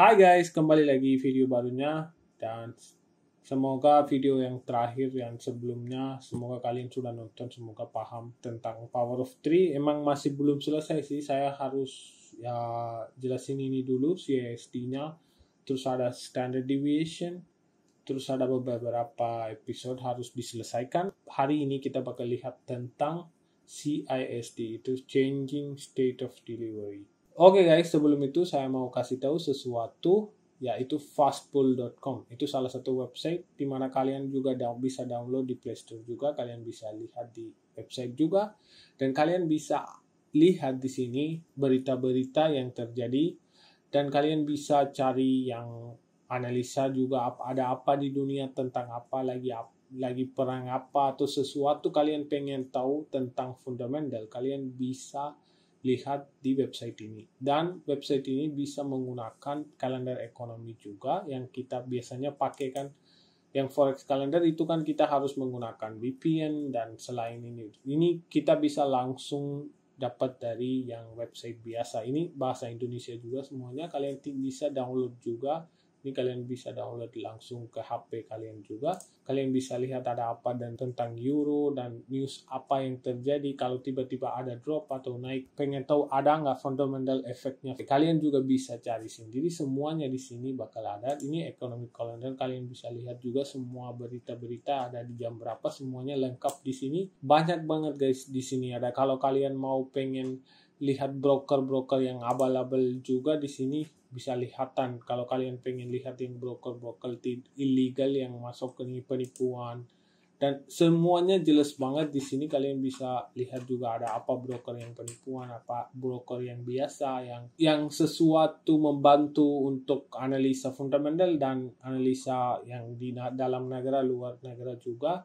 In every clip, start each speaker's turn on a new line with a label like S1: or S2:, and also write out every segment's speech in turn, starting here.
S1: Hai guys, kembali lagi video barunya dan semoga video yang terakhir yang sebelumnya semoga kalian sudah nonton semoga paham tentang power of three emang masih belum selesai sih saya harus ya jelasin ini dulu CST nya terus ada standard deviation terus ada beberapa episode harus diselesaikan hari ini kita bakal lihat tentang CIST itu changing state of delivery Oke okay guys, sebelum itu saya mau kasih tahu sesuatu yaitu fastpool.com. Itu salah satu website di mana kalian juga down, bisa download di Play Store juga, kalian bisa lihat di website juga dan kalian bisa lihat di sini berita-berita yang terjadi dan kalian bisa cari yang analisa juga ada apa di dunia tentang apa lagi apa lagi perang apa atau sesuatu kalian pengen tahu tentang fundamental kalian bisa lihat di website ini. Dan website ini bisa menggunakan kalender ekonomi juga yang kita biasanya pakai kan yang forex kalender itu kan kita harus menggunakan VPN dan selain ini ini kita bisa langsung dapat dari yang website biasa ini bahasa Indonesia juga semuanya kalian bisa download juga ini kalian bisa download langsung ke HP kalian juga. Kalian bisa lihat ada apa dan tentang euro dan news apa yang terjadi kalau tiba-tiba ada drop atau naik. Pengen tahu ada nggak fundamental efeknya. Kalian juga bisa cari sendiri semuanya di sini bakal ada. Ini ekonomi calendar kalian bisa lihat juga semua berita-berita ada di jam berapa semuanya lengkap di sini. Banyak banget guys di sini ada. Kalau kalian mau pengen lihat broker-broker yang abal-abal juga di sini bisa lihatan kalau kalian pengen lihat yang broker-broker ilegal yang masuk ke penipuan dan semuanya jelas banget di sini kalian bisa lihat juga ada apa broker yang penipuan apa broker yang biasa yang yang sesuatu membantu untuk analisa fundamental dan analisa yang di dalam negara luar negara juga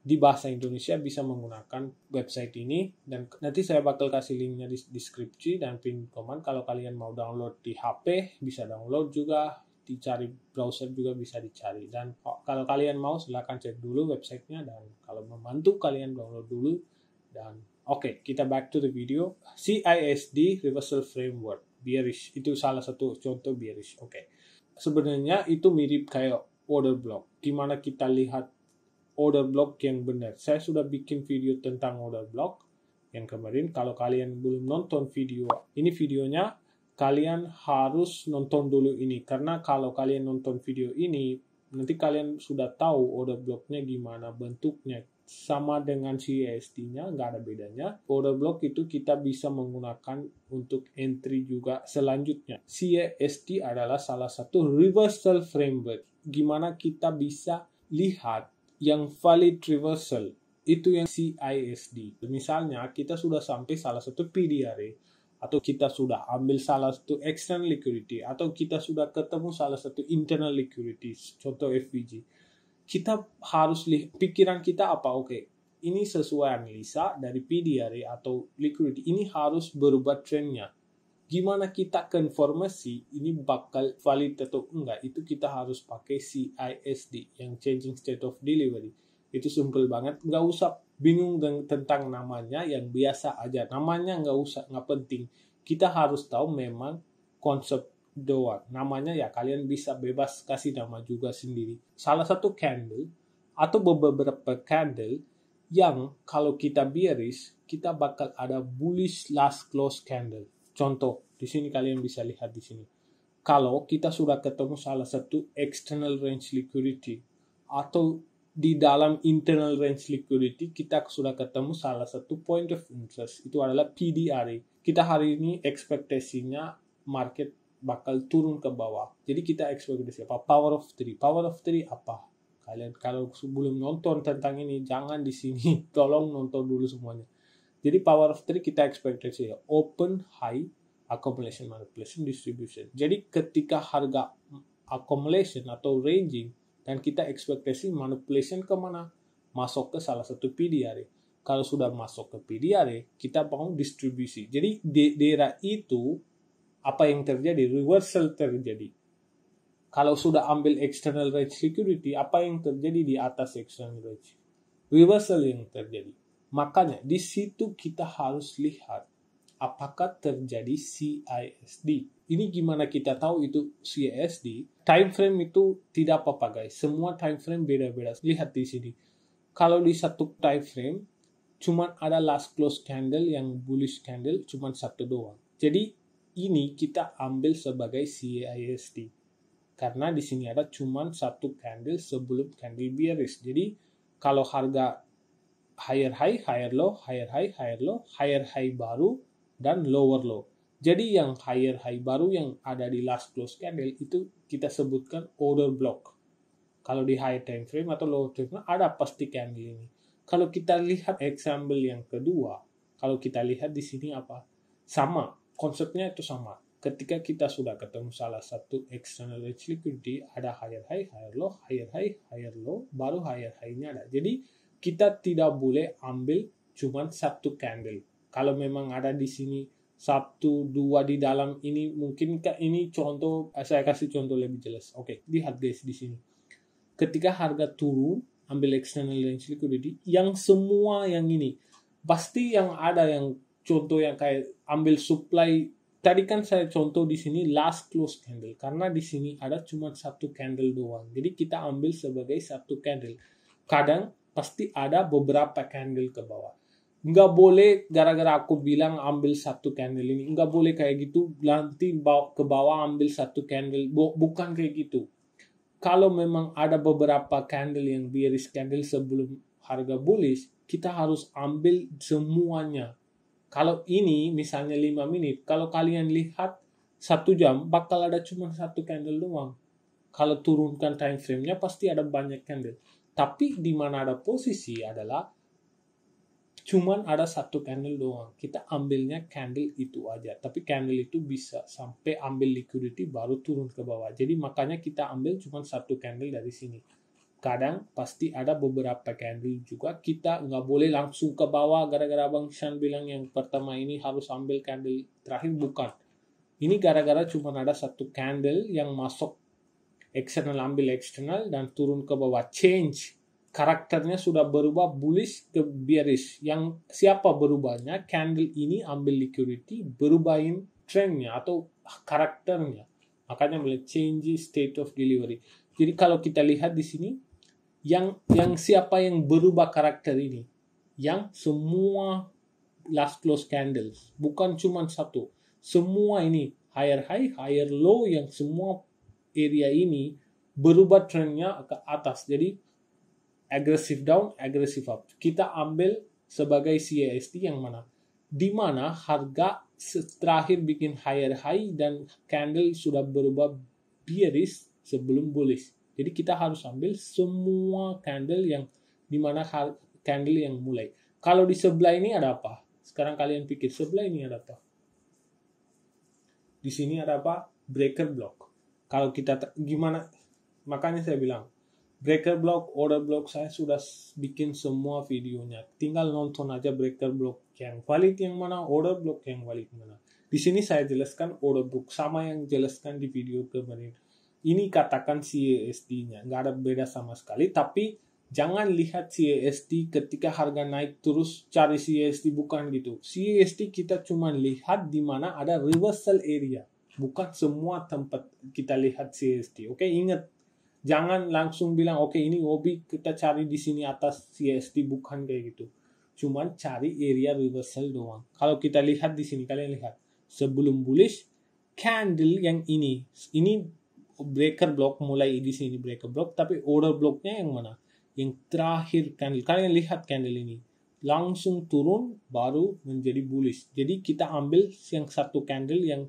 S1: di bahasa Indonesia bisa menggunakan website ini dan nanti saya bakal kasih linknya di deskripsi dan pin command kalau kalian mau download di HP bisa download juga dicari browser juga bisa dicari dan oh, kalau kalian mau silahkan cek dulu websitenya dan kalau membantu kalian download dulu dan oke okay, kita back to the video CISD Reversal Framework bearish itu salah satu contoh bearish oke okay. sebenarnya itu mirip kayak order block dimana kita lihat order block yang benar. Saya sudah bikin video tentang order block yang kemarin. Kalau kalian belum nonton video ini videonya, kalian harus nonton dulu ini karena kalau kalian nonton video ini nanti kalian sudah tahu order blocknya gimana bentuknya sama dengan CST-nya, nggak ada bedanya. Order block itu kita bisa menggunakan untuk entry juga selanjutnya. CST adalah salah satu reversal framework. Gimana kita bisa lihat yang valid reversal itu yang CISD. Misalnya kita sudah sampai salah satu PDRA e, atau kita sudah ambil salah satu external liquidity atau kita sudah ketemu salah satu internal liquidity contoh FVG kita harus lihat pikiran kita apa oke okay, ini sesuai analisa dari PDRA e atau liquidity ini harus berubah trennya gimana kita konformasi ini bakal valid atau enggak itu kita harus pakai CISD yang Changing State of Delivery itu simple banget nggak usah bingung tentang namanya yang biasa aja namanya nggak usah nggak penting kita harus tahu memang konsep doang namanya ya kalian bisa bebas kasih nama juga sendiri salah satu candle atau beberapa candle yang kalau kita bearish kita bakal ada bullish last close candle Contoh, di sini kalian bisa lihat di sini. Kalau kita sudah ketemu salah satu external range liquidity atau di dalam internal range liquidity kita sudah ketemu salah satu point of interest itu adalah PDR e. Kita hari ini ekspektasinya market bakal turun ke bawah. Jadi kita ekspektasi apa? Power of three. Power of three apa? Kalian kalau belum nonton tentang ini jangan di sini. Tolong nonton dulu semuanya jadi power of 3 kita ekspektasi ya. open high accumulation manipulation distribution jadi ketika harga accumulation atau ranging dan kita ekspektasi manipulation kemana masuk ke salah satu PDR e. kalau sudah masuk ke PDR e, kita bangun distribusi jadi di daerah itu apa yang terjadi reversal terjadi kalau sudah ambil external rate security apa yang terjadi di atas external rate reversal yang terjadi Makanya di situ kita harus lihat apakah terjadi CISD. Ini gimana kita tahu itu CISD? Time frame itu tidak apa-apa guys. Semua time frame beda-beda. Lihat di sini. Kalau di satu time frame, cuma ada last close candle yang bullish candle cuma satu doang. Jadi ini kita ambil sebagai CISD. Karena di sini ada cuma satu candle sebelum candle bearish. Jadi kalau harga higher high, higher low, higher high, higher low, higher high baru, dan lower low. Jadi yang higher high baru yang ada di last close candle itu kita sebutkan order block. Kalau di high time frame atau low time frame ada pasti candle ini. Kalau kita lihat example yang kedua, kalau kita lihat di sini apa? Sama, konsepnya itu sama. Ketika kita sudah ketemu salah satu external edge liquidity, ada higher high, higher low, higher high, higher low, baru higher high-nya ada. Jadi kita tidak boleh ambil cuma satu candle. Kalau memang ada di sini satu dua di dalam ini mungkin ini contoh eh, saya kasih contoh lebih jelas. Oke, okay, lihat guys di sini. Ketika harga turun, ambil external range liquidity yang semua yang ini pasti yang ada yang contoh yang kayak ambil supply tadi kan saya contoh di sini last close candle karena di sini ada cuma satu candle doang jadi kita ambil sebagai satu candle kadang pasti ada beberapa candle ke bawah nggak boleh gara-gara aku bilang ambil satu candle ini nggak boleh kayak gitu nanti ke bawah ambil satu candle bukan kayak gitu kalau memang ada beberapa candle yang bearish candle sebelum harga bullish kita harus ambil semuanya kalau ini misalnya 5 menit kalau kalian lihat satu jam bakal ada cuma satu candle doang kalau turunkan time frame-nya pasti ada banyak candle tapi di mana ada posisi adalah cuman ada satu candle doang. Kita ambilnya candle itu aja. Tapi candle itu bisa sampai ambil liquidity baru turun ke bawah. Jadi makanya kita ambil cuma satu candle dari sini. Kadang pasti ada beberapa candle juga kita nggak boleh langsung ke bawah gara-gara Bang Shan bilang yang pertama ini harus ambil candle terakhir bukan. Ini gara-gara cuma ada satu candle yang masuk eksternal ambil eksternal dan turun ke bawah change karakternya sudah berubah bullish ke bearish yang siapa berubahnya candle ini ambil liquidity berubahin trendnya atau karakternya makanya boleh change state of delivery jadi kalau kita lihat di sini yang yang siapa yang berubah karakter ini yang semua last close candles bukan cuma satu semua ini higher high higher low yang semua area ini berubah trennya ke atas. Jadi agresif down, agresif up. Kita ambil sebagai CAST yang mana? Di mana harga terakhir bikin higher high dan candle sudah berubah bearish sebelum bullish. Jadi kita harus ambil semua candle yang di mana candle yang mulai. Kalau di sebelah ini ada apa? Sekarang kalian pikir sebelah ini ada apa? Di sini ada apa? Breaker block kalau kita gimana makanya saya bilang breaker block order block saya sudah bikin semua videonya tinggal nonton aja breaker block yang valid yang mana order block yang valid mana di sini saya jelaskan order block sama yang jelaskan di video kemarin ini katakan CASD-nya e nggak ada beda sama sekali tapi jangan lihat CASD e ketika harga naik terus cari CASD e bukan gitu CASD kita cuma lihat di mana ada reversal area bukan semua tempat kita lihat CST. Oke, okay? ingat jangan langsung bilang oke okay, ini hobi kita cari di sini atas CST bukan kayak gitu. Cuman cari area reversal doang. Kalau kita lihat di sini kalian lihat sebelum bullish candle yang ini ini breaker block mulai di sini breaker block tapi order blocknya yang mana? Yang terakhir candle. Kalian lihat candle ini langsung turun baru menjadi bullish. Jadi kita ambil yang satu candle yang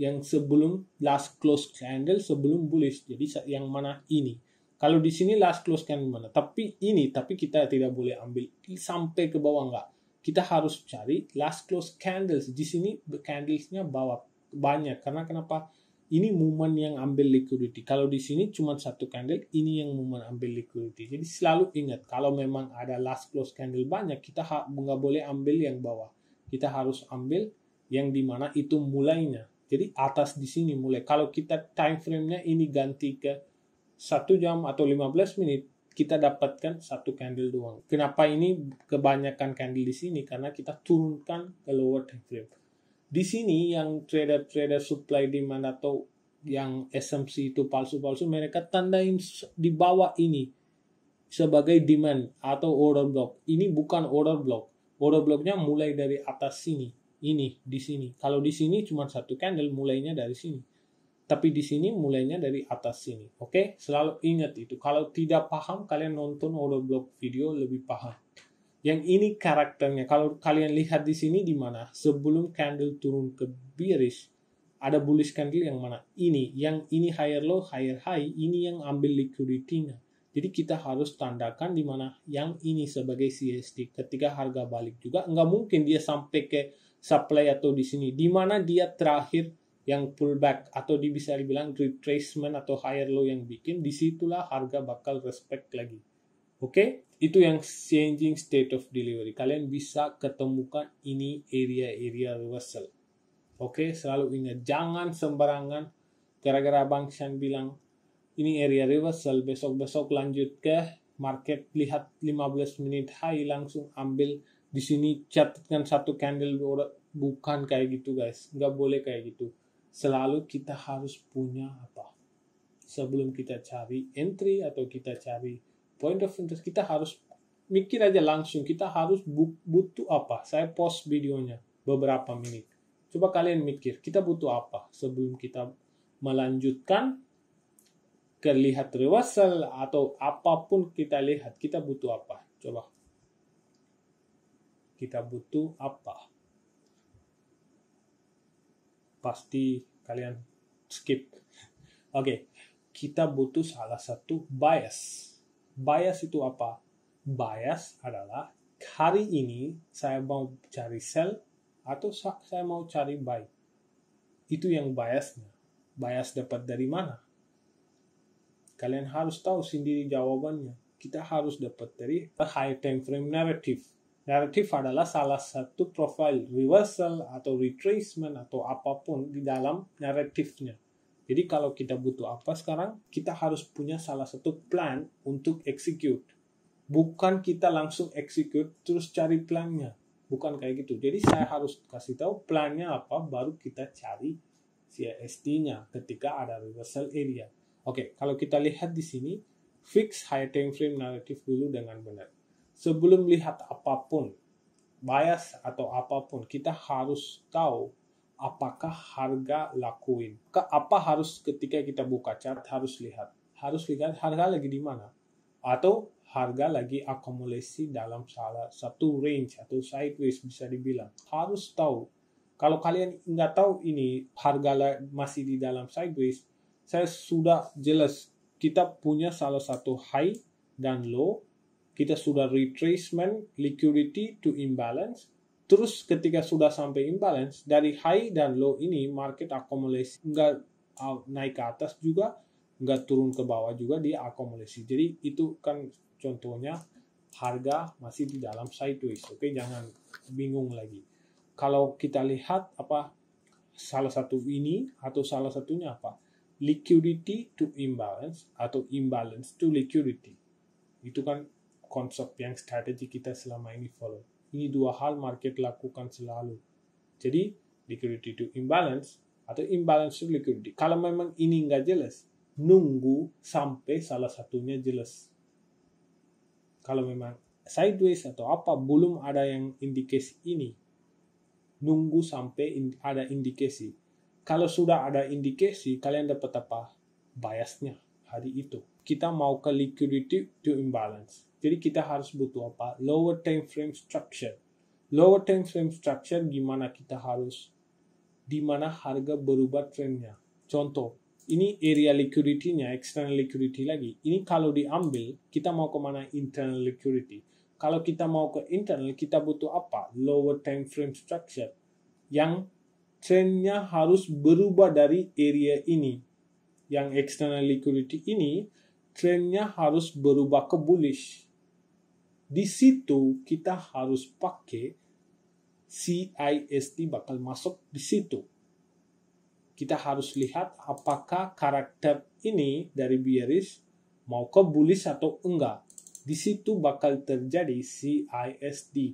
S1: yang sebelum last close candle sebelum bullish jadi yang mana ini kalau di sini last close candle mana tapi ini tapi kita tidak boleh ambil sampai ke bawah enggak kita harus cari last close candles di sini candlesnya bawah banyak karena kenapa ini momen yang ambil liquidity kalau di sini cuma satu candle ini yang momen ambil liquidity jadi selalu ingat kalau memang ada last close candle banyak kita nggak boleh ambil yang bawah kita harus ambil yang dimana itu mulainya jadi atas di sini mulai. Kalau kita time frame-nya ini ganti ke 1 jam atau 15 menit, kita dapatkan satu candle doang. Kenapa ini kebanyakan candle di sini? Karena kita turunkan ke lower time frame. Di sini yang trader-trader supply demand atau yang SMC itu palsu-palsu, mereka tandain di bawah ini sebagai demand atau order block. Ini bukan order block. Order blocknya mulai dari atas sini ini di sini. Kalau di sini cuma satu candle mulainya dari sini. Tapi di sini mulainya dari atas sini. Oke, okay? selalu ingat itu. Kalau tidak paham kalian nonton order block video lebih paham. Yang ini karakternya. Kalau kalian lihat di sini di mana? Sebelum candle turun ke bearish, ada bullish candle yang mana? Ini, yang ini higher low, higher high, ini yang ambil liquidity-nya. Jadi kita harus tandakan di mana yang ini sebagai CST. Ketika harga balik juga, nggak mungkin dia sampai ke supply atau di sini di mana dia terakhir yang pullback atau di bisa dibilang retracement atau higher low yang bikin disitulah harga bakal respect lagi oke okay? itu yang changing state of delivery kalian bisa ketemukan ini area-area reversal oke okay? selalu ingat jangan sembarangan gara-gara Bang Shan bilang ini area reversal besok-besok lanjut ke market lihat 15 menit high langsung ambil di sini catatkan satu candle bukan kayak gitu guys nggak boleh kayak gitu selalu kita harus punya apa sebelum kita cari entry atau kita cari point of interest kita harus mikir aja langsung kita harus butuh apa saya post videonya beberapa menit coba kalian mikir kita butuh apa sebelum kita melanjutkan kelihatan reversal atau apapun kita lihat kita butuh apa coba kita butuh apa. Pasti kalian skip. Oke, okay. kita butuh salah satu bias. Bias itu apa? Bias adalah hari ini saya mau cari sell atau saya mau cari buy. Itu yang biasnya. Bias dapat dari mana? Kalian harus tahu sendiri jawabannya. Kita harus dapat dari high time frame narrative Narrative adalah salah satu profile reversal atau retracement atau apapun di dalam naratifnya. Jadi kalau kita butuh apa sekarang, kita harus punya salah satu plan untuk execute. Bukan kita langsung execute terus cari plannya. Bukan kayak gitu. Jadi saya harus kasih tahu plannya apa, baru kita cari cst nya ketika ada reversal area. Oke, kalau kita lihat di sini, fix high time frame narrative dulu dengan benar sebelum lihat apapun, bias atau apapun, kita harus tahu apakah harga lakuin. Ke apa harus ketika kita buka chart harus lihat. Harus lihat harga lagi di mana. Atau harga lagi akumulasi dalam salah satu range atau sideways bisa dibilang. Harus tahu. Kalau kalian nggak tahu ini harga masih di dalam sideways, saya sudah jelas kita punya salah satu high dan low kita sudah retracement liquidity to imbalance terus ketika sudah sampai imbalance dari high dan low ini market akumulasi nggak uh, naik ke atas juga nggak turun ke bawah juga dia akumulasi jadi itu kan contohnya harga masih di dalam sideways oke okay? jangan bingung lagi kalau kita lihat apa salah satu ini atau salah satunya apa liquidity to imbalance atau imbalance to liquidity itu kan konsep yang strategi kita selama ini follow. Ini dua hal market lakukan selalu. Jadi, liquidity to imbalance atau imbalance to liquidity. Kalau memang ini nggak jelas, nunggu sampai salah satunya jelas. Kalau memang sideways atau apa belum ada yang indikasi ini, nunggu sampai in, ada indikasi. Kalau sudah ada indikasi, kalian dapat apa? Biasnya hari itu. Kita mau ke liquidity to imbalance. Jadi kita harus butuh apa? Lower time frame structure. Lower time frame structure gimana kita harus di mana harga berubah trennya. Contoh, ini area liquidity-nya, external liquidity lagi. Ini kalau diambil, kita mau kemana internal liquidity. Kalau kita mau ke internal, kita butuh apa? Lower time frame structure. Yang trennya harus berubah dari area ini. Yang external liquidity ini, trennya harus berubah ke bullish di situ kita harus pakai CIST bakal masuk di situ. Kita harus lihat apakah karakter ini dari biaris mau ke bullish atau enggak. Di situ bakal terjadi CISD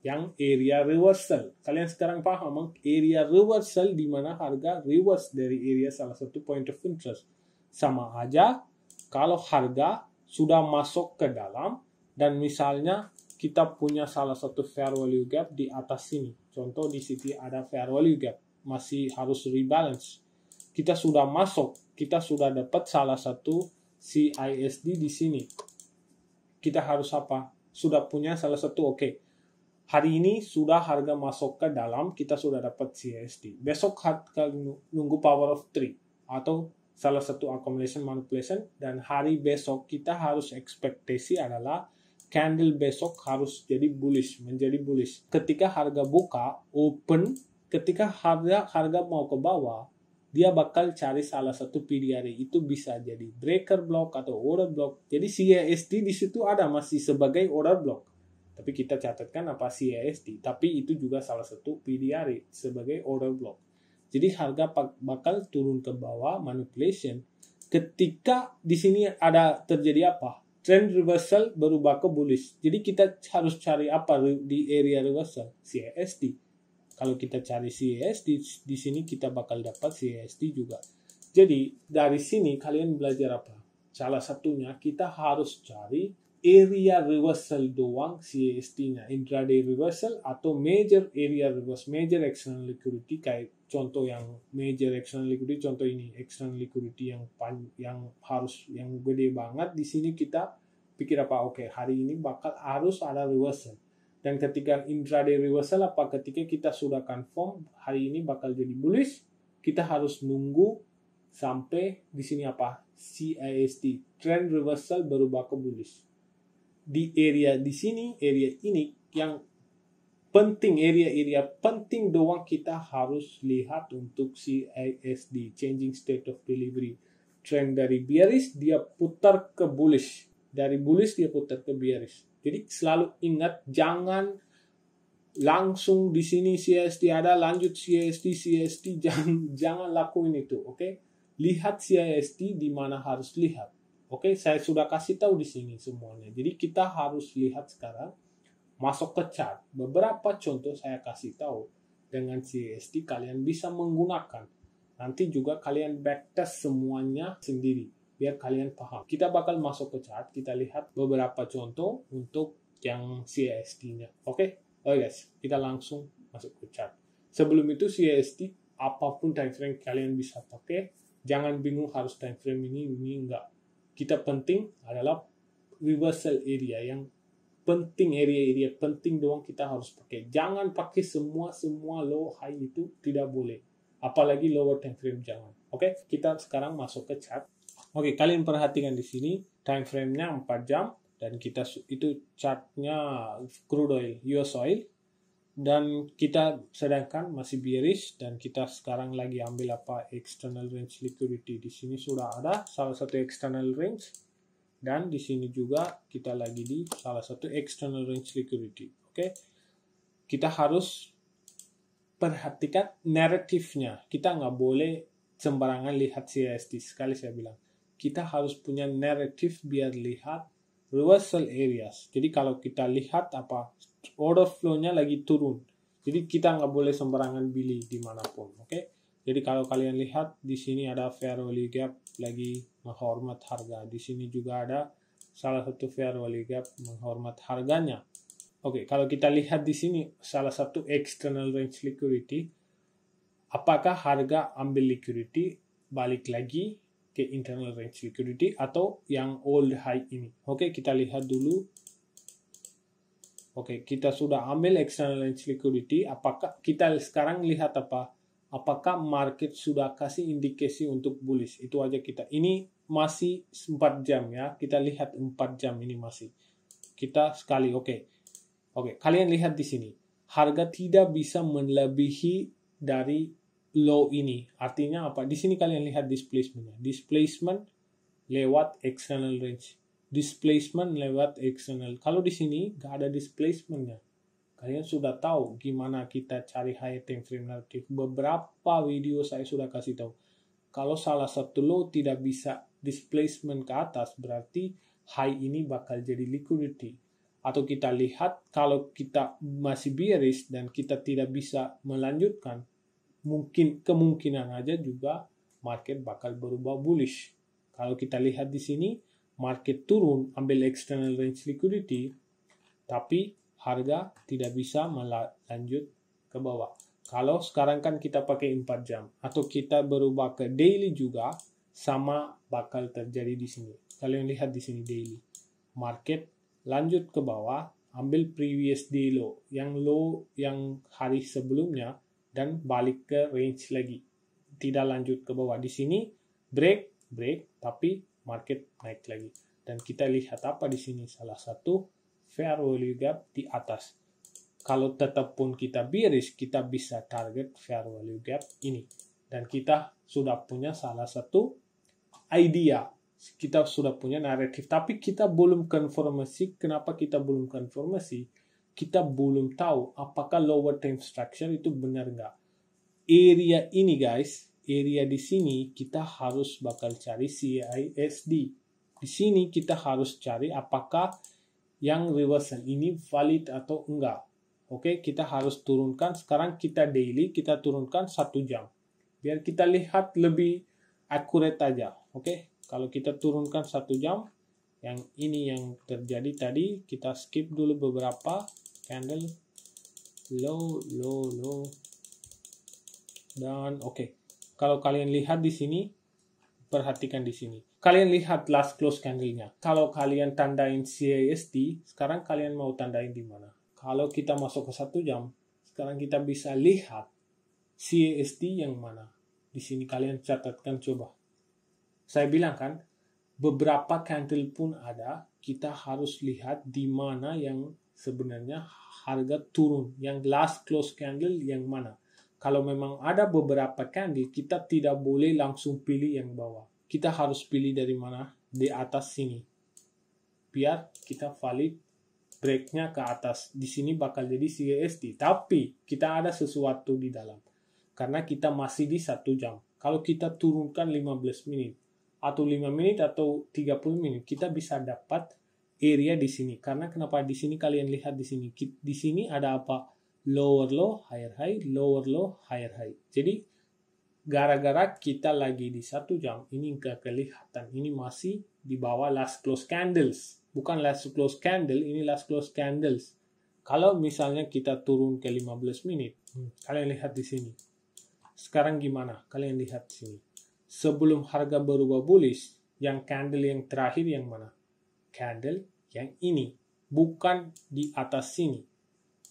S1: yang area reversal. Kalian sekarang paham area reversal di mana harga reverse dari area salah satu point of interest. Sama aja kalau harga sudah masuk ke dalam dan misalnya kita punya salah satu fair value gap di atas sini. Contoh di sini ada fair value gap, masih harus rebalance. Kita sudah masuk, kita sudah dapat salah satu CISD di sini. Kita harus apa? Sudah punya salah satu oke. Okay hari ini sudah harga masuk ke dalam, kita sudah dapat CISD. Besok harga nunggu power of three atau salah satu accumulation manipulation dan hari besok kita harus ekspektasi adalah candle besok harus jadi bullish menjadi bullish ketika harga buka open ketika harga harga mau ke bawah dia bakal cari salah satu PDR e. itu bisa jadi breaker block atau order block jadi CISD di situ ada masih sebagai order block tapi kita catatkan apa CISD, tapi itu juga salah satu PDR e sebagai order block jadi harga bakal turun ke bawah manipulation ketika di sini ada terjadi apa trend reversal berubah ke bullish. Jadi kita harus cari apa di area reversal? CASD. E Kalau kita cari CASD e di sini kita bakal dapat CASD e juga. Jadi dari sini kalian belajar apa? Salah satunya kita harus cari area reversal doang CASD-nya, intraday reversal atau major area reversal, major external liquidity kayak contoh yang major external liquidity contoh ini external liquidity yang pan, yang harus yang gede banget di sini kita pikir apa oke okay, hari ini bakal harus ada reversal dan ketika intraday reversal apa ketika kita sudah confirm hari ini bakal jadi bullish kita harus nunggu sampai di sini apa CIST trend reversal baru bakal bullish di area di sini area ini yang penting area-area penting doang kita harus lihat untuk CISD changing state of delivery trend dari bearish dia putar ke bullish dari bullish dia putar ke bearish jadi selalu ingat jangan langsung di sini CISD ada lanjut CISD CISD jangan jangan lakuin itu oke okay? lihat CISD di mana harus lihat oke okay? saya sudah kasih tahu di sini semuanya jadi kita harus lihat sekarang masuk ke chart. Beberapa contoh saya kasih tahu dengan CST kalian bisa menggunakan. Nanti juga kalian backtest semuanya sendiri biar kalian paham. Kita bakal masuk ke chart, kita lihat beberapa contoh untuk yang CST-nya. Oke? Okay? Oh, Oke guys, kita langsung masuk ke chart. Sebelum itu CST apapun time frame kalian bisa pakai, jangan bingung harus time frame ini ini enggak. Kita penting adalah reversal area yang penting area-area penting doang kita harus pakai jangan pakai semua semua low high itu tidak boleh apalagi lower time frame jangan oke okay? kita sekarang masuk ke chart oke okay, kalian perhatikan di sini time frame-nya 4 jam dan kita itu chartnya crude oil US oil dan kita sedangkan masih bearish dan kita sekarang lagi ambil apa external range liquidity di sini sudah ada salah satu external range dan di sini juga kita lagi di salah satu external range security oke okay? kita harus perhatikan naratifnya kita nggak boleh sembarangan lihat CST sekali saya bilang kita harus punya naratif biar lihat reversal areas jadi kalau kita lihat apa order flow-nya lagi turun jadi kita nggak boleh sembarangan beli dimanapun oke okay? jadi kalau kalian lihat di sini ada fair value gap lagi menghormat harga. Di sini juga ada salah satu fair value gap menghormat harganya. Oke, kalau kita lihat di sini salah satu external range liquidity, apakah harga ambil liquidity balik lagi ke internal range liquidity atau yang old high ini? Oke, kita lihat dulu. Oke, kita sudah ambil external range liquidity, apakah kita sekarang lihat apa? apakah market sudah kasih indikasi untuk bullish itu aja kita ini masih 4 jam ya kita lihat 4 jam ini masih kita sekali oke okay. oke okay, kalian lihat di sini harga tidak bisa melebihi dari low ini artinya apa di sini kalian lihat displacementnya displacement lewat external range displacement lewat external kalau di sini nggak ada displacementnya Kalian sudah tahu gimana kita cari high time frame narrative. Beberapa video saya sudah kasih tahu. Kalau salah satu low tidak bisa displacement ke atas, berarti high ini bakal jadi liquidity. Atau kita lihat kalau kita masih bearish dan kita tidak bisa melanjutkan, mungkin kemungkinan aja juga market bakal berubah bullish. Kalau kita lihat di sini, market turun ambil external range liquidity, tapi harga tidak bisa melanjut ke bawah. Kalau sekarang kan kita pakai 4 jam atau kita berubah ke daily juga sama bakal terjadi di sini. Kalian lihat di sini daily. Market lanjut ke bawah, ambil previous day low, yang low yang hari sebelumnya dan balik ke range lagi. Tidak lanjut ke bawah. Di sini break, break tapi market naik lagi. Dan kita lihat apa di sini salah satu fair value gap di atas. Kalau tetap pun kita bearish, kita bisa target fair value gap ini. Dan kita sudah punya salah satu idea. Kita sudah punya narrative. tapi kita belum konfirmasi. Kenapa kita belum konfirmasi? Kita belum tahu apakah lower time structure itu benar nggak. Area ini guys, area di sini kita harus bakal cari CISD. Di sini kita harus cari apakah yang reversal ini valid atau enggak oke okay? kita harus turunkan sekarang kita daily kita turunkan satu jam biar kita lihat lebih akurat aja oke okay? kalau kita turunkan satu jam yang ini yang terjadi tadi kita skip dulu beberapa candle low low low dan oke okay. kalau kalian lihat di sini perhatikan di sini Kalian lihat last close candlenya. Kalau kalian tandain CISD, sekarang kalian mau tandain di mana? Kalau kita masuk ke satu jam, sekarang kita bisa lihat CISD yang mana. Di sini kalian catatkan coba. Saya bilang kan, beberapa candle pun ada, kita harus lihat di mana yang sebenarnya harga turun, yang last close candle yang mana. Kalau memang ada beberapa candle, kita tidak boleh langsung pilih yang bawah kita harus pilih dari mana di atas sini biar kita valid breaknya ke atas di sini bakal jadi CSD tapi kita ada sesuatu di dalam karena kita masih di satu jam kalau kita turunkan 15 menit atau 5 menit atau 30 menit kita bisa dapat area di sini karena kenapa di sini kalian lihat di sini di sini ada apa lower low higher high lower low higher high jadi gara-gara kita lagi di satu jam ini nggak kelihatan ini masih di bawah last close candles bukan last close candle ini last close candles kalau misalnya kita turun ke 15 menit hmm, kalian lihat di sini sekarang gimana kalian lihat di sini sebelum harga berubah bullish yang candle yang terakhir yang mana candle yang ini bukan di atas sini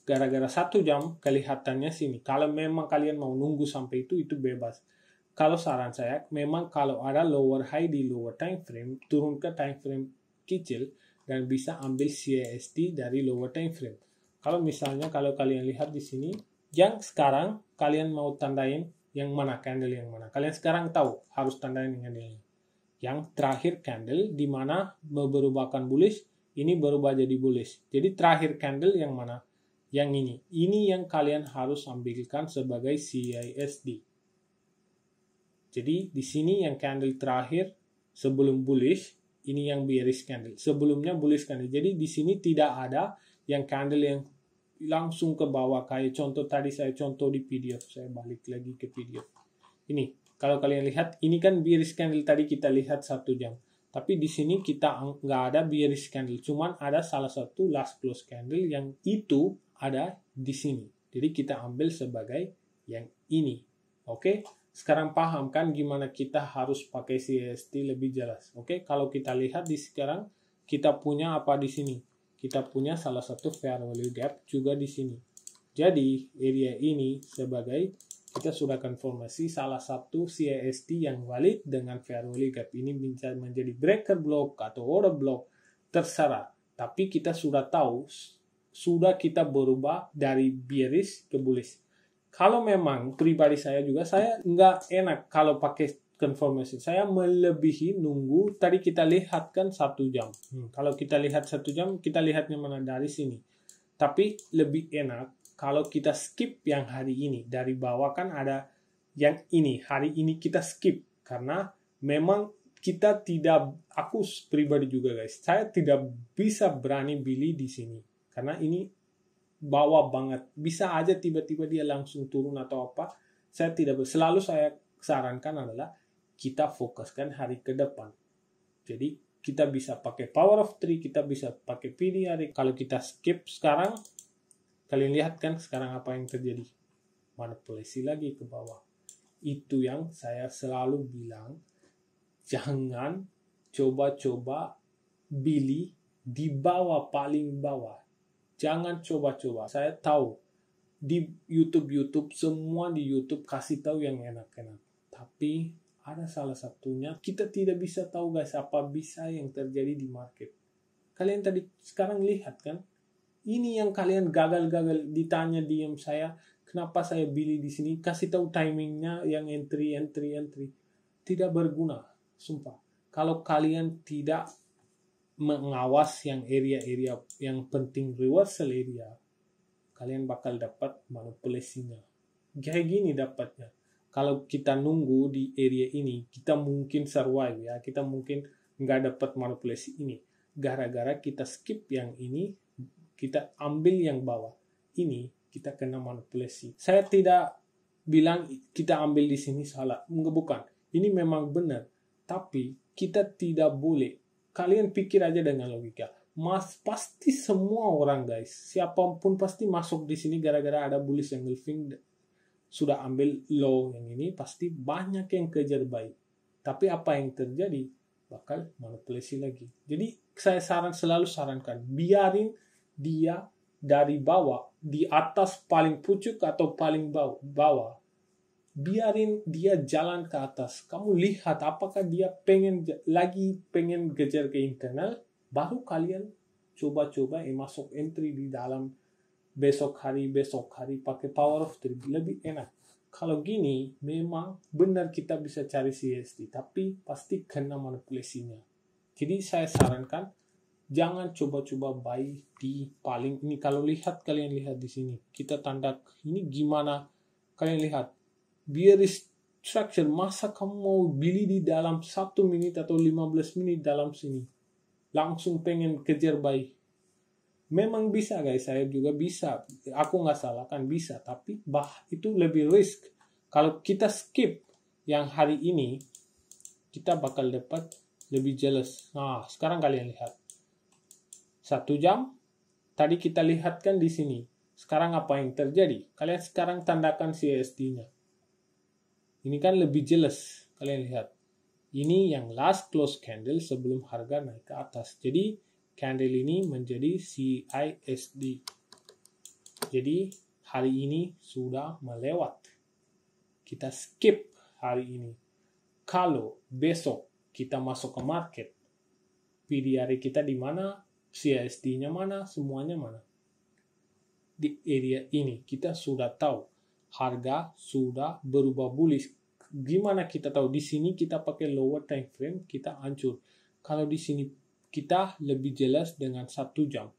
S1: gara-gara satu jam kelihatannya sini. Kalau memang kalian mau nunggu sampai itu, itu bebas. Kalau saran saya, memang kalau ada lower high di lower time frame, turun ke time frame kecil dan bisa ambil CAST dari lower time frame. Kalau misalnya kalau kalian lihat di sini, yang sekarang kalian mau tandain yang mana candle yang mana. Kalian sekarang tahu harus tandain yang ini. Yang terakhir candle di mana berubahkan bullish, ini berubah jadi bullish. Jadi terakhir candle yang mana? Yang ini, ini yang kalian harus ambilkan sebagai CISD. Jadi di sini yang candle terakhir sebelum bullish, ini yang bearish candle. Sebelumnya bullish candle. Jadi di sini tidak ada yang candle yang langsung ke bawah kayak contoh tadi saya contoh di PDF saya balik lagi ke PDF ini kalau kalian lihat ini kan bearish candle tadi kita lihat satu jam tapi di sini kita nggak ada bearish candle cuman ada salah satu last close candle yang itu ada di sini. Jadi kita ambil sebagai yang ini. Oke, sekarang paham kan gimana kita harus pakai CST lebih jelas. Oke, kalau kita lihat di sekarang kita punya apa di sini? Kita punya salah satu fair value gap juga di sini. Jadi area ini sebagai kita sudah konfirmasi salah satu CST yang valid dengan fair value gap ini bisa menjadi breaker block atau order block terserah. Tapi kita sudah tahu sudah kita berubah dari biris ke bullish. Kalau memang pribadi saya juga, saya nggak enak kalau pakai confirmation. Saya melebihi nunggu. Tadi kita lihat kan satu jam. Hmm, kalau kita lihat satu jam, kita lihatnya mana dari sini. Tapi lebih enak kalau kita skip yang hari ini. Dari bawah kan ada yang ini. Hari ini kita skip karena memang kita tidak aku pribadi juga guys saya tidak bisa berani beli di sini karena ini bawah banget bisa aja tiba-tiba dia langsung turun atau apa saya tidak selalu saya sarankan adalah kita fokuskan hari ke depan jadi kita bisa pakai power of three kita bisa pakai pilih hari kalau kita skip sekarang kalian lihat kan sekarang apa yang terjadi manipulasi lagi ke bawah itu yang saya selalu bilang jangan coba-coba beli di bawah paling bawah Jangan coba-coba. Saya tahu di YouTube-YouTube semua di YouTube kasih tahu yang enak-enak. Tapi ada salah satunya kita tidak bisa tahu guys apa bisa yang terjadi di market. Kalian tadi sekarang lihat kan? Ini yang kalian gagal-gagal ditanya diam saya, kenapa saya beli di sini? Kasih tahu timingnya yang entry, entry, entry. Tidak berguna, sumpah. Kalau kalian tidak mengawas yang area-area yang penting reversal area kalian bakal dapat manipulasinya kayak gini dapatnya kalau kita nunggu di area ini kita mungkin survive ya kita mungkin nggak dapat manipulasi ini gara-gara kita skip yang ini kita ambil yang bawah ini kita kena manipulasi saya tidak bilang kita ambil di sini salah enggak bukan ini memang benar tapi kita tidak boleh Kalian pikir aja dengan logika. Mas pasti semua orang guys, siapapun pasti masuk di sini gara-gara ada bullish engulfing sudah ambil low yang ini pasti banyak yang kejar baik. Tapi apa yang terjadi? Bakal manipulasi lagi. Jadi saya saran selalu sarankan biarin dia dari bawah di atas paling pucuk atau paling bawah, bawah biarin dia jalan ke atas kamu lihat apakah dia pengen lagi pengen kejar ke internal baru kalian coba-coba eh, masuk entry di dalam besok hari besok hari pakai power of three lebih enak kalau gini memang benar kita bisa cari CSD tapi pasti kena manipulasinya jadi saya sarankan jangan coba-coba buy di paling ini kalau lihat kalian lihat di sini kita tanda ini gimana kalian lihat biar structure masa kamu mau beli di dalam satu menit atau 15 menit dalam sini langsung pengen kejar baik memang bisa guys saya juga bisa aku nggak salah kan bisa tapi bah itu lebih risk kalau kita skip yang hari ini kita bakal dapat lebih jelas nah sekarang kalian lihat satu jam tadi kita lihatkan di sini sekarang apa yang terjadi kalian sekarang tandakan CSD nya ini kan lebih jelas kalian lihat. Ini yang last close candle sebelum harga naik ke atas. Jadi candle ini menjadi CISD. Jadi hari ini sudah melewat. Kita skip hari ini. Kalau besok kita masuk ke market, PDR kita di mana, CISD-nya mana, semuanya mana. Di area ini kita sudah tahu harga sudah berubah bullish. Gimana kita tahu? Di sini kita pakai lower time frame, kita hancur. Kalau di sini kita lebih jelas dengan satu jam.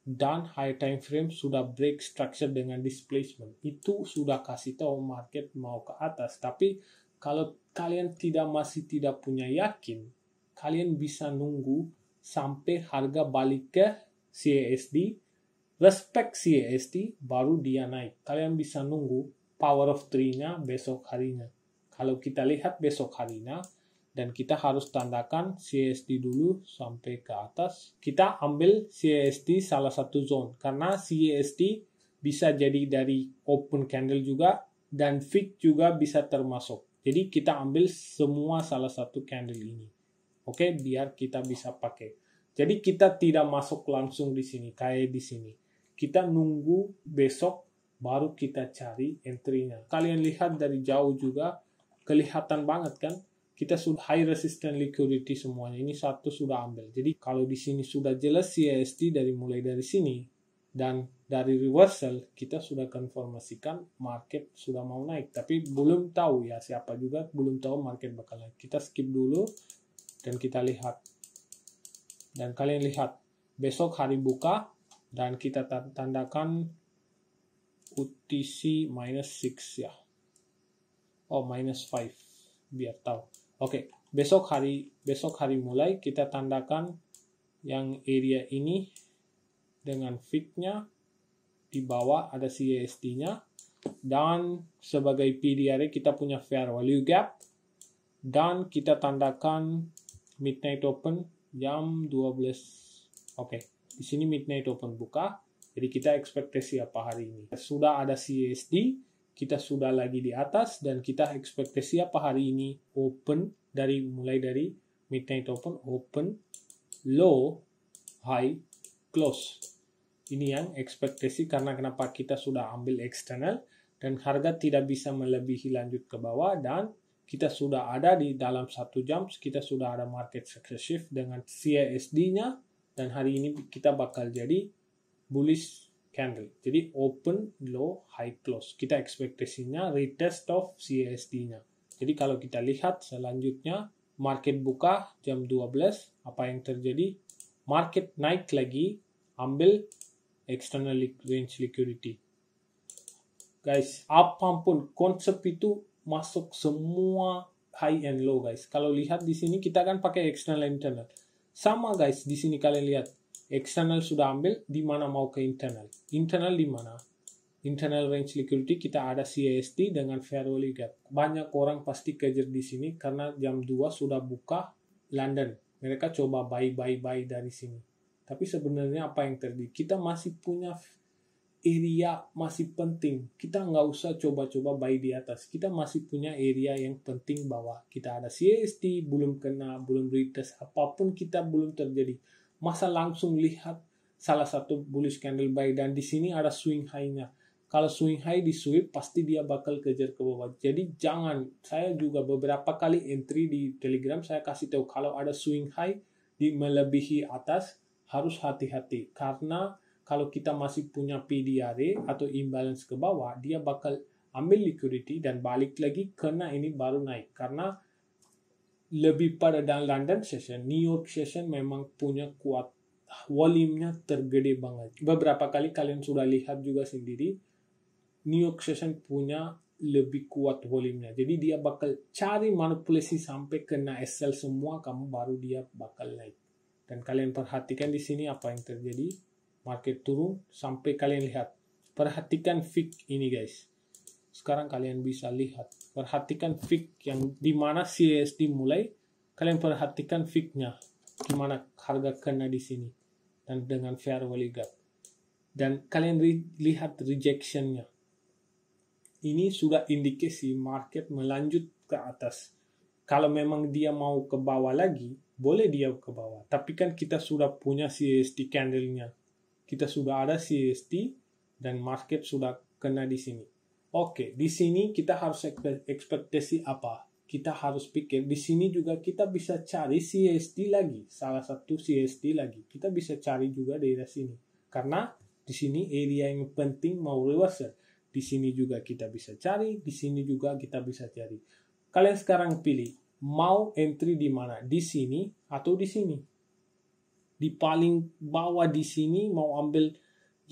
S1: Dan high time frame sudah break structure dengan displacement. Itu sudah kasih tahu market mau ke atas. Tapi kalau kalian tidak masih tidak punya yakin, kalian bisa nunggu sampai harga balik ke CASD respect CAST ya, baru dia naik. Kalian bisa nunggu power of three nya besok harinya. Kalau kita lihat besok harinya, dan kita harus tandakan CST dulu sampai ke atas. Kita ambil CST salah satu zone karena CST bisa jadi dari open candle juga dan fix juga bisa termasuk. Jadi kita ambil semua salah satu candle ini. Oke, biar kita bisa pakai. Jadi kita tidak masuk langsung di sini kayak di sini kita nunggu besok baru kita cari entry-nya. Kalian lihat dari jauh juga kelihatan banget kan kita sudah high resistant liquidity semuanya. Ini satu sudah ambil. Jadi kalau di sini sudah jelas CISD dari mulai dari sini dan dari reversal kita sudah konfirmasikan market sudah mau naik tapi belum tahu ya siapa juga belum tahu market bakal naik kita skip dulu dan kita lihat dan kalian lihat besok hari buka dan kita tandakan UTC minus 6 ya oh minus 5 biar tahu oke okay. besok hari besok hari mulai kita tandakan yang area ini dengan fitnya di bawah ada CASD-nya dan sebagai PDR e, kita punya fair value gap dan kita tandakan midnight open jam 12 oke okay di sini midnight open buka. Jadi kita ekspektasi apa hari ini? Sudah ada CSD, kita sudah lagi di atas dan kita ekspektasi apa hari ini open dari mulai dari midnight open, open, low, high, close. Ini yang ekspektasi karena kenapa kita sudah ambil eksternal dan harga tidak bisa melebihi lanjut ke bawah dan kita sudah ada di dalam satu jam, kita sudah ada market success shift dengan csd nya dan hari ini kita bakal jadi bullish candle. Jadi open, low, high, close. Kita ekspektasinya retest of CSD-nya. Jadi kalau kita lihat selanjutnya market buka jam 12, apa yang terjadi? Market naik lagi, ambil external range liquidity. Guys, apapun konsep itu masuk semua high and low guys. Kalau lihat di sini kita kan pakai external internal sama guys, di sini kalian lihat eksternal sudah ambil di mana mau ke internal. Internal di mana? Internal range liquidity kita ada CSD dengan fair value gap. Banyak orang pasti kejar di sini karena jam 2 sudah buka London. Mereka coba buy buy buy dari sini. Tapi sebenarnya apa yang terjadi? Kita masih punya area masih penting. Kita nggak usah coba-coba buy di atas. Kita masih punya area yang penting bahwa kita ada CST, belum kena, belum retest, apapun kita belum terjadi. Masa langsung lihat salah satu bullish candle buy dan di sini ada swing high-nya. Kalau swing high di sweep pasti dia bakal kejar ke bawah. Jadi jangan, saya juga beberapa kali entry di Telegram saya kasih tahu kalau ada swing high di melebihi atas harus hati-hati karena kalau kita masih punya PDR atau imbalance ke bawah, dia bakal ambil liquidity dan balik lagi karena ini baru naik. Karena lebih pada dan London session, New York session memang punya kuat volume nya tergede banget. Beberapa kali kalian sudah lihat juga sendiri, New York session punya lebih kuat volume nya, Jadi dia bakal cari manipulasi sampai kena SL semua, kamu baru dia bakal naik. Dan kalian perhatikan di sini apa yang terjadi market turun sampai kalian lihat perhatikan fig ini guys sekarang kalian bisa lihat perhatikan fig yang dimana CSD mulai kalian perhatikan fignya gimana harga kena di sini dan dengan fair value gap dan kalian re lihat rejectionnya ini sudah indikasi market melanjut ke atas kalau memang dia mau ke bawah lagi boleh dia ke bawah tapi kan kita sudah punya CSD candlenya kita sudah ada CST dan market sudah kena di sini. Oke, di sini kita harus ekspektasi apa? Kita harus pikir di sini juga kita bisa cari CST lagi, salah satu CST lagi. Kita bisa cari juga daerah sini. Karena di sini area yang penting mau reversal. Di sini juga kita bisa cari, di sini juga kita bisa cari. Kalian sekarang pilih mau entry di mana? Di sini atau di sini? di paling bawah di sini mau ambil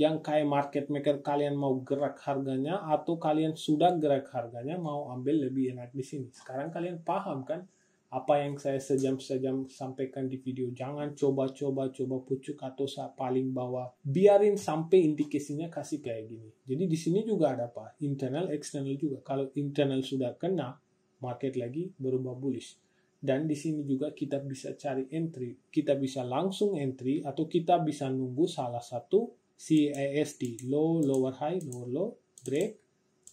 S1: yang kayak market maker kalian mau gerak harganya atau kalian sudah gerak harganya mau ambil lebih enak di sini. Sekarang kalian paham kan apa yang saya sejam-sejam sampaikan di video. Jangan coba-coba coba pucuk atau paling bawah. Biarin sampai indikasinya kasih kayak gini. Jadi di sini juga ada apa? Internal, external juga. Kalau internal sudah kena, market lagi berubah bullish dan di sini juga kita bisa cari entry kita bisa langsung entry atau kita bisa nunggu salah satu CISD low lower high lower low break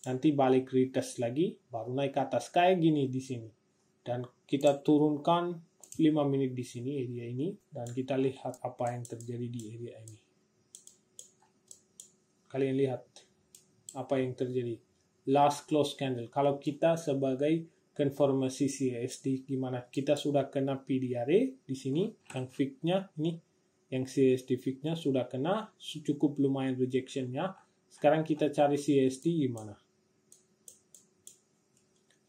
S1: nanti balik retest lagi baru naik ke atas kayak gini di sini dan kita turunkan 5 menit di sini area ini dan kita lihat apa yang terjadi di area ini kalian lihat apa yang terjadi last close candle kalau kita sebagai konformasi CSD gimana kita sudah kena PDR e di sini yang fignya ini yang CSD fignya sudah kena cukup lumayan rejectionnya sekarang kita cari CSD gimana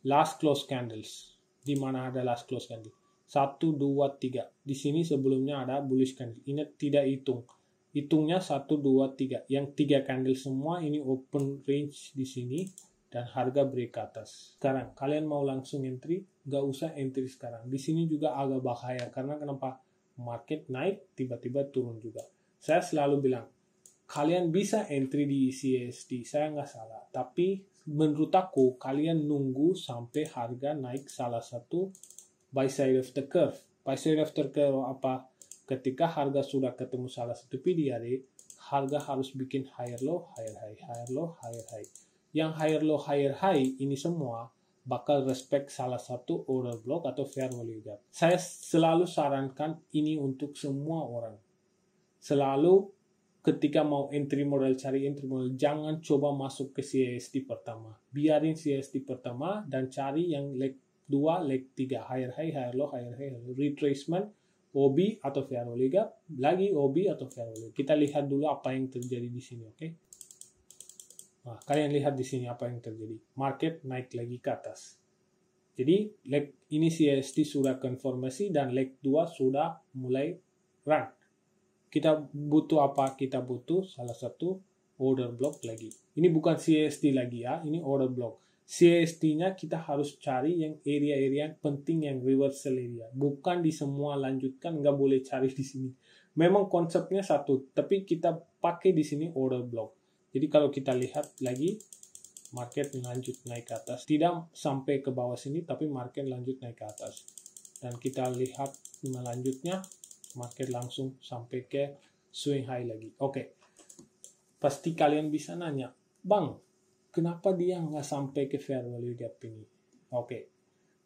S1: last close candles di mana ada last close candle Satu dua tiga. di sini sebelumnya ada bullish candle ini tidak hitung hitungnya satu dua tiga. yang tiga candle semua ini open range di sini dan harga break ke atas. Sekarang kalian mau langsung entry, nggak usah entry sekarang. Di sini juga agak bahaya karena kenapa? Market naik tiba-tiba turun juga. Saya selalu bilang kalian bisa entry di CSD, saya nggak salah. Tapi menurut aku kalian nunggu sampai harga naik salah satu buy side of the curve. Buy side of the curve apa? Ketika harga sudah ketemu salah satu PDR, harga harus bikin higher low, higher high, higher low, higher high yang higher low higher high ini semua bakal respect salah satu order block atau fair value gap. Saya selalu sarankan ini untuk semua orang. Selalu ketika mau entry model cari entry model jangan coba masuk ke CST pertama. Biarin CST pertama dan cari yang leg 2, leg 3, higher high, higher low, higher high, retracement, OB atau fair value gap, lagi OB atau fair value. Kita lihat dulu apa yang terjadi di sini, oke? Okay? Nah, kalian lihat di sini apa yang terjadi. Market naik lagi ke atas. Jadi leg ini CST sudah konfirmasi dan leg 2 sudah mulai run. Kita butuh apa? Kita butuh salah satu order block lagi. Ini bukan CST lagi ya, ini order block. CST-nya kita harus cari yang area-area penting yang reversal area. Bukan di semua lanjutkan, nggak boleh cari di sini. Memang konsepnya satu, tapi kita pakai di sini order block. Jadi kalau kita lihat lagi market lanjut naik ke atas, tidak sampai ke bawah sini tapi market lanjut naik ke atas. Dan kita lihat melanjutnya market langsung sampai ke swing high lagi. Oke. Okay. Pasti kalian bisa nanya, "Bang, kenapa dia nggak sampai ke fair value gap ini?" Oke. Okay.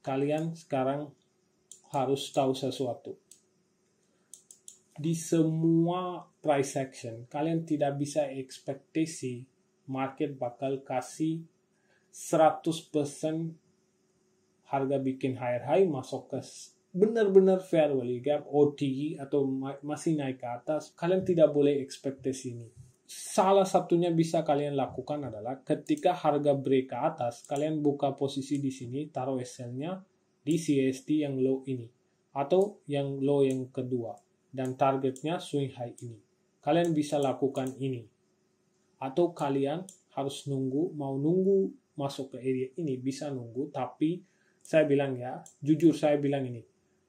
S1: Kalian sekarang harus tahu sesuatu di semua price action kalian tidak bisa ekspektasi market bakal kasih 100% harga bikin higher high masuk ke benar-benar fair value gap OTG e atau masih naik ke atas kalian tidak boleh ekspektasi ini salah satunya bisa kalian lakukan adalah ketika harga break ke atas kalian buka posisi di sini taruh SL-nya di CST yang low ini atau yang low yang kedua dan targetnya swing high ini. Kalian bisa lakukan ini. Atau kalian harus nunggu, mau nunggu masuk ke area ini bisa nunggu, tapi saya bilang ya, jujur saya bilang ini,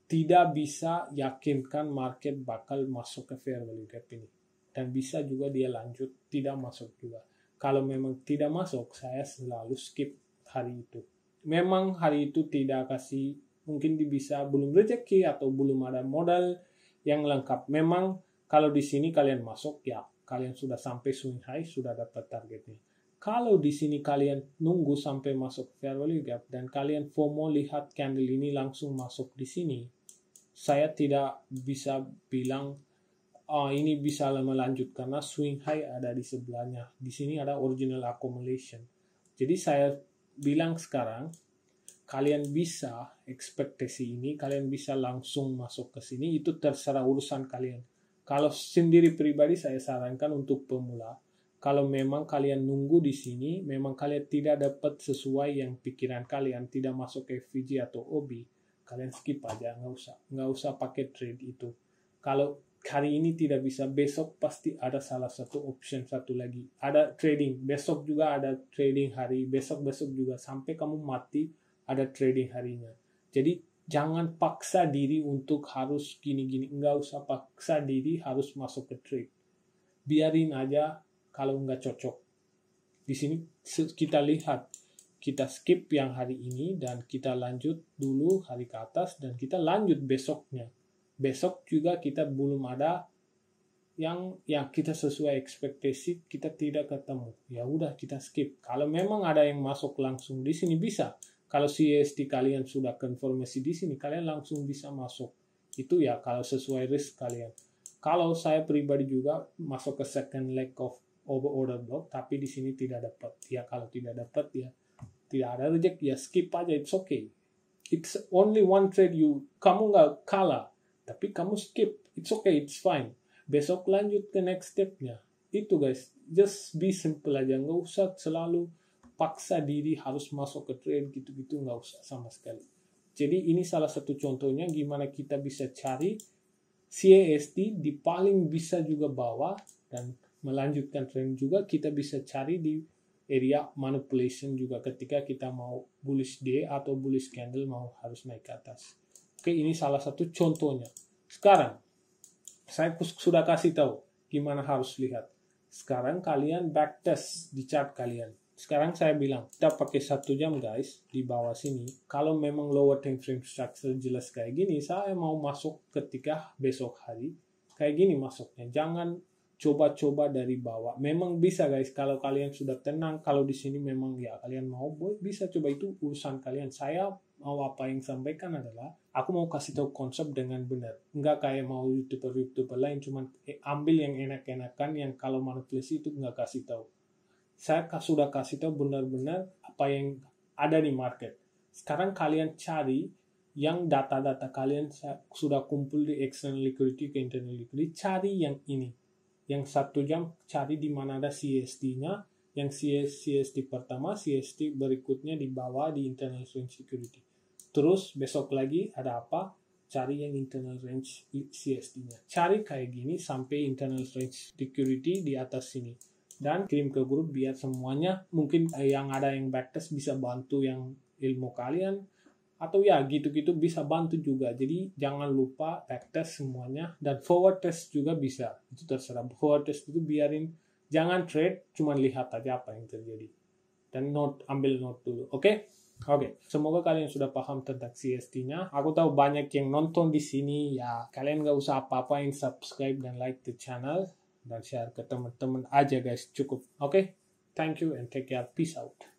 S1: tidak bisa yakinkan market bakal masuk ke fair value gap ini. Dan bisa juga dia lanjut, tidak masuk juga. Kalau memang tidak masuk, saya selalu skip hari itu. Memang hari itu tidak kasih, mungkin bisa belum rezeki atau belum ada modal, yang lengkap. Memang kalau di sini kalian masuk ya kalian sudah sampai swing high sudah dapat targetnya. Kalau di sini kalian nunggu sampai masuk fair value gap dan kalian FOMO lihat candle ini langsung masuk di sini, saya tidak bisa bilang oh, ini bisa lama lanjut karena swing high ada di sebelahnya. Di sini ada original accumulation. Jadi saya bilang sekarang kalian bisa ekspektasi ini, kalian bisa langsung masuk ke sini, itu terserah urusan kalian. Kalau sendiri pribadi saya sarankan untuk pemula, kalau memang kalian nunggu di sini, memang kalian tidak dapat sesuai yang pikiran kalian, tidak masuk FVG atau OB, kalian skip aja, nggak usah, nggak usah pakai trade itu. Kalau hari ini tidak bisa, besok pasti ada salah satu option satu lagi. Ada trading, besok juga ada trading hari, besok-besok juga, sampai kamu mati, ada trading harinya. Jadi jangan paksa diri untuk harus gini-gini. Nggak usah paksa diri harus masuk ke trade. Biarin aja kalau enggak cocok. Di sini kita lihat. Kita skip yang hari ini dan kita lanjut dulu hari ke atas dan kita lanjut besoknya. Besok juga kita belum ada yang yang kita sesuai ekspektasi kita tidak ketemu. Ya udah kita skip. Kalau memang ada yang masuk langsung di sini bisa kalau CSD kalian sudah konfirmasi di sini, kalian langsung bisa masuk. Itu ya kalau sesuai risk kalian. Kalau saya pribadi juga masuk ke second leg of over order block, tapi di sini tidak dapat. Ya kalau tidak dapat ya tidak ada reject ya skip aja. It's okay. It's only one trade you kamu nggak kalah, tapi kamu skip. It's okay. It's fine. Besok lanjut ke next stepnya. Itu guys, just be simple aja. Nggak usah selalu paksa diri harus masuk ke trade gitu-gitu nggak usah sama sekali. Jadi ini salah satu contohnya gimana kita bisa cari CAST di paling bisa juga bawah dan melanjutkan trend juga kita bisa cari di area manipulation juga ketika kita mau bullish day atau bullish candle mau harus naik ke atas. Oke, ini salah satu contohnya. Sekarang saya sudah kasih tahu gimana harus lihat. Sekarang kalian backtest di chart kalian sekarang saya bilang kita pakai satu jam guys di bawah sini kalau memang lower time frame structure jelas kayak gini saya mau masuk ketika besok hari kayak gini masuknya jangan coba-coba dari bawah memang bisa guys kalau kalian sudah tenang kalau di sini memang ya kalian mau boy bisa coba itu urusan kalian saya mau apa yang sampaikan adalah aku mau kasih tahu konsep dengan benar nggak kayak mau youtuber youtuber lain cuman eh, ambil yang enak-enakan yang kalau manipulasi itu nggak kasih tahu saya sudah kasih tahu benar-benar apa yang ada di market. Sekarang kalian cari yang data-data kalian sudah kumpul di external liquidity ke internal liquidity, cari yang ini. Yang satu jam cari di mana ada CSD-nya, yang CSD pertama, CSD berikutnya di bawah di internal range security. Terus besok lagi ada apa? Cari yang internal range CSD-nya. Cari kayak gini sampai internal range security di atas sini dan kirim ke grup biar semuanya mungkin eh, yang ada yang backtest bisa bantu yang ilmu kalian atau ya gitu-gitu bisa bantu juga jadi jangan lupa backtest semuanya dan forward test juga bisa itu terserah forward test itu biarin jangan trade cuman lihat aja apa yang terjadi dan note ambil note dulu oke okay? Oke, okay. semoga kalian sudah paham tentang CST-nya. Aku tahu banyak yang nonton di sini. Ya, kalian nggak usah apa-apain subscribe dan like the channel dan share ke teman-teman aja guys cukup oke okay? thank you and take care peace out